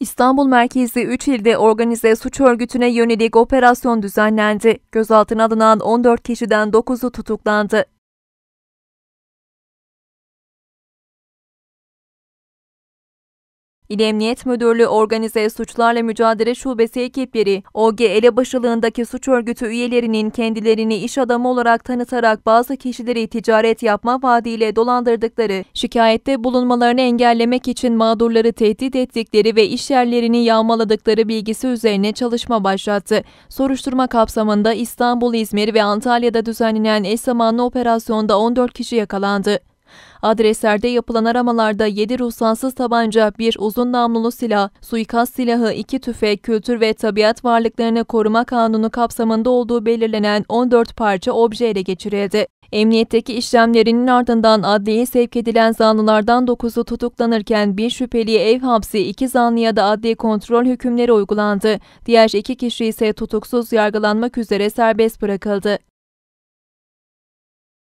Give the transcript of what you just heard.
İstanbul merkezli 3 ilde organize suç örgütüne yönelik operasyon düzenlendi. Gözaltına alınan 14 kişiden 9'u tutuklandı. İl Emniyet Müdürlüğü Organize Suçlarla Mücadele Şubesi ekipleri, OG elebaşılığındaki suç örgütü üyelerinin kendilerini iş adamı olarak tanıtarak bazı kişileri ticaret yapma vaadiyle dolandırdıkları, şikayette bulunmalarını engellemek için mağdurları tehdit ettikleri ve iş yerlerini yağmaladıkları bilgisi üzerine çalışma başlattı. Soruşturma kapsamında İstanbul, İzmir ve Antalya'da düzenlenen eş zamanlı operasyonda 14 kişi yakalandı. Adreslerde yapılan aramalarda 7 ruhsansız tabanca, bir uzun namlulu silah, suikast silahı, 2 tüfek, kültür ve tabiat varlıklarını koruma kanunu kapsamında olduğu belirlenen 14 parça obje ele geçirildi. Emniyetteki işlemlerinin ardından adliyeye sevk edilen zanlılardan 9'u tutuklanırken bir şüpheliye ev hapsi, iki zanlıya da adli kontrol hükümleri uygulandı. Diğer iki kişi ise tutuksuz yargılanmak üzere serbest bırakıldı.